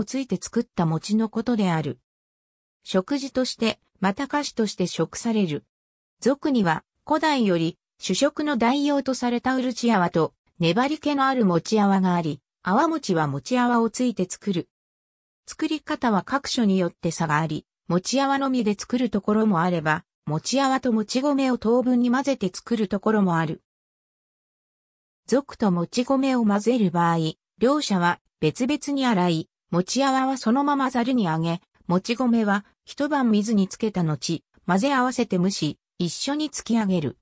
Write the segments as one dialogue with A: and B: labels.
A: をついて作った餅のことである。食事として、また菓子として食される。俗には、古代より主食の代用とされたうるち泡と、粘り気のある餅泡があり、泡餅は餅泡をついて作る。作り方は各所によって差があり、餅泡のみで作るところもあれば、餅泡と餅米を等分に混ぜて作るところもある。俗と餅米を混ぜる場合、両者は別々に洗い、餅泡はそのままざるにあげ、餅米は一晩水につけた後、混ぜ合わせて蒸し、一緒に突き上げる。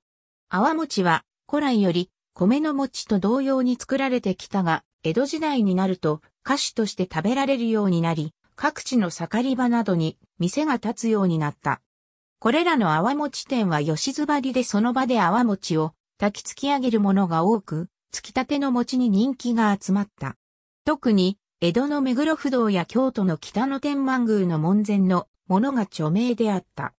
A: 泡餅は古来より米の餅と同様に作られてきたが、江戸時代になると菓子として食べられるようになり、各地の盛り場などに店が立つようになった。これらの泡餅店は吉津張りでその場で泡餅を炊き突き上げるものが多く、突きたての餅に人気が集まった。特に江戸の目黒不動や京都の北野天満宮の門前のものが著名であった。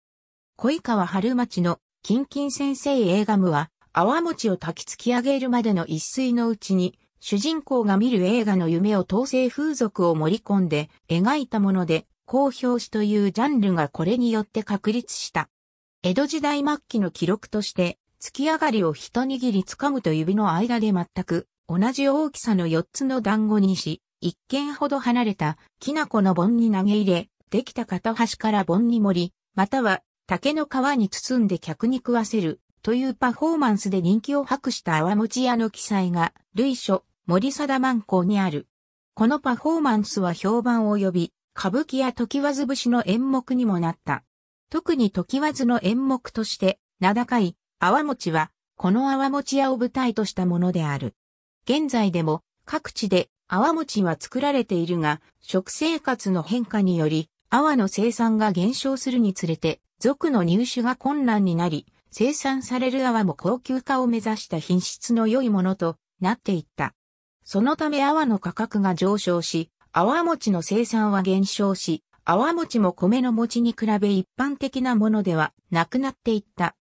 A: 小井川春町の金金先生映画部は、泡餅を焚き突き上げるまでの一水のうちに、主人公が見る映画の夢を統制風俗を盛り込んで描いたもので、公表しというジャンルがこれによって確立した。江戸時代末期の記録として、き上がりを一握り掴むと指の間で全く同じ大きさの4つの団子にし、一軒ほど離れたきなこの盆に投げ入れ、できた片端から盆に盛り、または竹の皮に包んで客に食わせるというパフォーマンスで人気を博した泡餅屋の記載が類書森貞万光にある。このパフォーマンスは評判を呼び、歌舞伎や時和ず節の演目にもなった。特に時和ずの演目として、名高い泡餅は、この泡餅屋を舞台としたものである。現在でも各地で泡餅は作られているが、食生活の変化により、泡の生産が減少するにつれて、族の入手が困難になり、生産される泡も高級化を目指した品質の良いものとなっていった。そのため泡の価格が上昇し、泡餅の生産は減少し、泡餅も米の餅に比べ一般的なものではなくなっていった。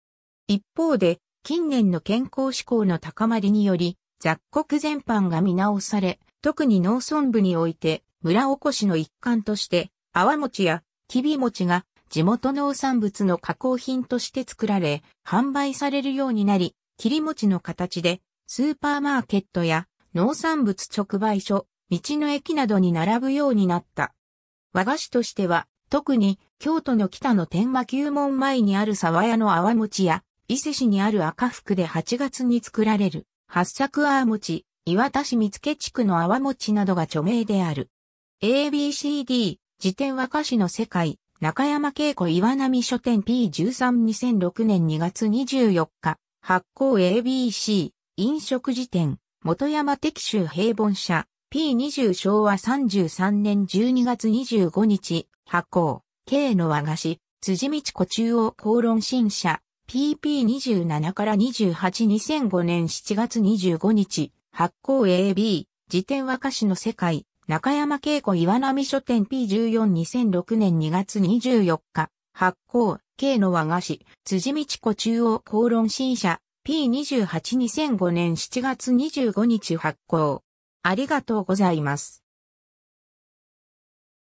A: 一方で、近年の健康志向の高まりにより、雑穀全般が見直され、特に農村部において村おこしの一環として泡餅やきび餅が地元農産物の加工品として作られ販売されるようになり、切り餅の形でスーパーマーケットや農産物直売所、道の駅などに並ぶようになった。和菓子としては特に京都の北の天満宮門前にある沢屋の泡餅や伊勢市にある赤福で8月に作られる八作泡餅、岩田市見附地区の泡餅などが著名である。ABCD、辞典和歌詞の世界、中山恵子岩波書店 P132006 年2月24日、発行 ABC、飲食辞典、元山適州平凡社、P20 昭和33年12月25日、発行、K の和菓子、辻道子中央公論新社、PP27 から28、2005年7月25日、発行 AB、辞典和歌詞の世界、中山恵子岩波書店 P142006 年2月24日、発行、K の和菓子、辻道子中央公論新社、P282005 年7月25日発行。ありがとうございます。